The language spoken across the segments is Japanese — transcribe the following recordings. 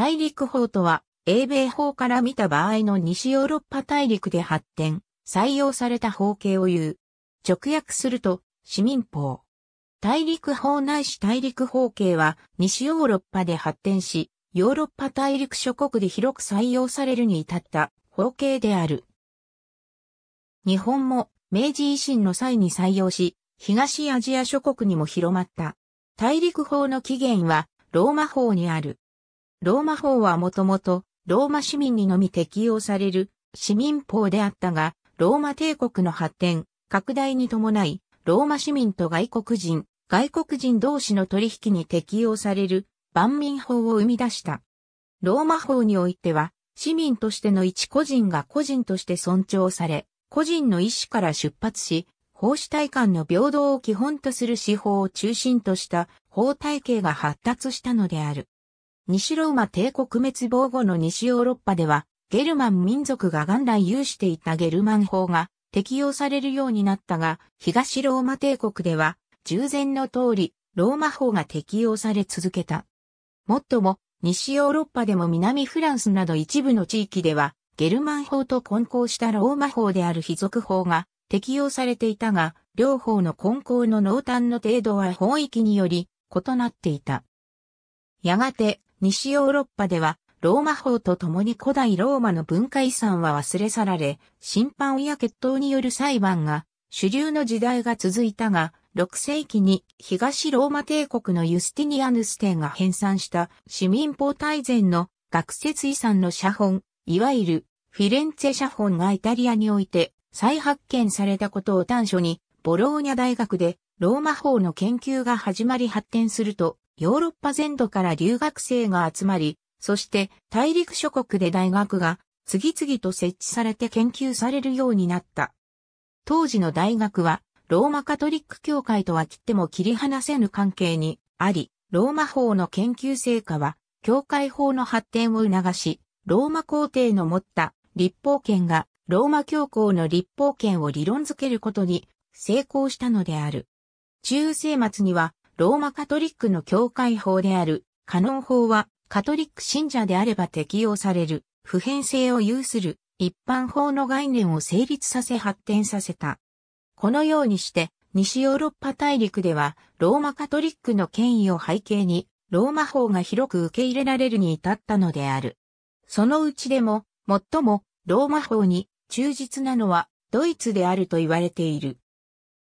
大陸法とは、英米法から見た場合の西ヨーロッパ大陸で発展、採用された法系を言う。直訳すると、市民法。大陸法ないし大陸法系は、西ヨーロッパで発展し、ヨーロッパ大陸諸国で広く採用されるに至った法系である。日本も明治維新の際に採用し、東アジア諸国にも広まった。大陸法の起源はローマ法にある。ローマ法はもともとローマ市民にのみ適用される市民法であったが、ローマ帝国の発展、拡大に伴い、ローマ市民と外国人、外国人同士の取引に適用される万民法を生み出した。ローマ法においては、市民としての一個人が個人として尊重され、個人の意思から出発し、法主体間の平等を基本とする司法を中心とした法体系が発達したのである。西ローマ帝国滅亡後の西ヨーロッパでは、ゲルマン民族が元来有していたゲルマン法が適用されるようになったが、東ローマ帝国では、従前の通り、ローマ法が適用され続けた。もっとも、西ヨーロッパでも南フランスなど一部の地域では、ゲルマン法と混交したローマ法である非属法が適用されていたが、両方の混交の濃淡の程度は法域により異なっていた。やがて、西ヨーロッパでは、ローマ法と共に古代ローマの文化遺産は忘れ去られ、審判や決闘による裁判が主流の時代が続いたが、6世紀に東ローマ帝国のユスティニアヌス帝が編纂した市民法大全の学説遺産の写本、いわゆるフィレンツェ写本がイタリアにおいて再発見されたことを端緒に、ボローニャ大学でローマ法の研究が始まり発展すると、ヨーロッパ全土から留学生が集まり、そして大陸諸国で大学が次々と設置されて研究されるようになった。当時の大学はローマカトリック教会とは切っても切り離せぬ関係にあり、ローマ法の研究成果は教会法の発展を促し、ローマ皇帝の持った立法権がローマ教皇の立法権を理論づけることに成功したのである。中世末にはローマカトリックの教会法である、カノン法は、カトリック信者であれば適用される、普遍性を有する、一般法の概念を成立させ発展させた。このようにして、西ヨーロッパ大陸では、ローマカトリックの権威を背景に、ローマ法が広く受け入れられるに至ったのである。そのうちでも、最も、ローマ法に忠実なのは、ドイツであると言われている。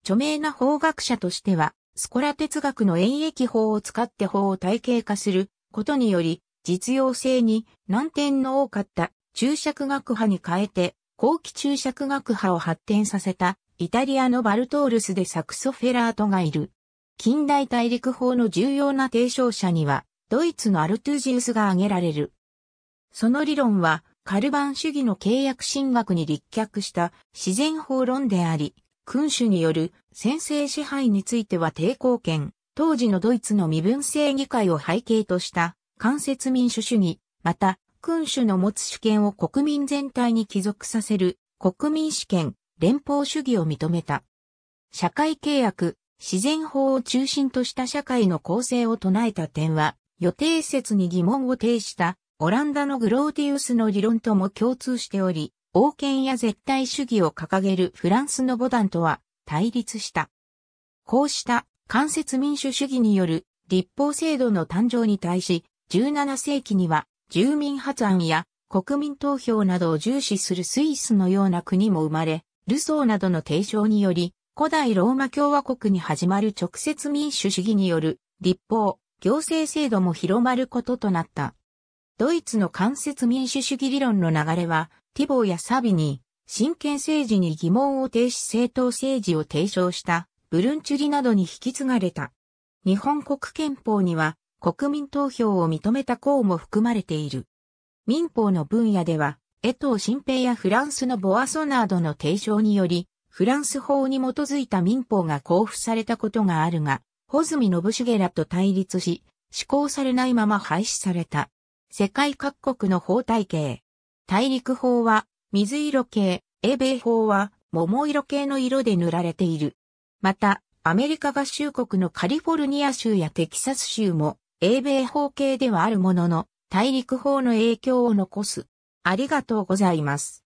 著名な法学者としては、スコラ哲学の演疫法を使って法を体系化することにより、実用性に難点の多かった注釈学派に変えて、後期注釈学派を発展させたイタリアのバルトールスでサクソフェラートがいる。近代大陸法の重要な提唱者には、ドイツのアルトゥージウスが挙げられる。その理論は、カルバン主義の契約神学に立脚した自然法論であり、君主による先制支配については抵抗権、当時のドイツの身分制議会を背景とした間接民主主義、また君主の持つ主権を国民全体に帰属させる国民主権、連邦主義を認めた。社会契約、自然法を中心とした社会の構成を唱えた点は、予定説に疑問を呈したオランダのグローティウスの理論とも共通しており、王権や絶対主義を掲げるフランスのボダンとは対立した。こうした間接民主主義による立法制度の誕生に対し、17世紀には住民発案や国民投票などを重視するスイスのような国も生まれ、ルソーなどの提唱により、古代ローマ共和国に始まる直接民主主義による立法、行政制度も広まることとなった。ドイツの間接民主主義理論の流れは、ティボーやサビに、真剣政治に疑問を呈し政党政治を提唱したブルンチュリなどに引き継がれた。日本国憲法には国民投票を認めた項も含まれている。民法の分野では、江藤新平やフランスのボアソナードの提唱により、フランス法に基づいた民法が交付されたことがあるが、穂積信繁らと対立し、施行されないまま廃止された。世界各国の法体系。大陸法は水色系、英米法は桃色系の色で塗られている。また、アメリカ合衆国のカリフォルニア州やテキサス州も英米法系ではあるものの、大陸法の影響を残す。ありがとうございます。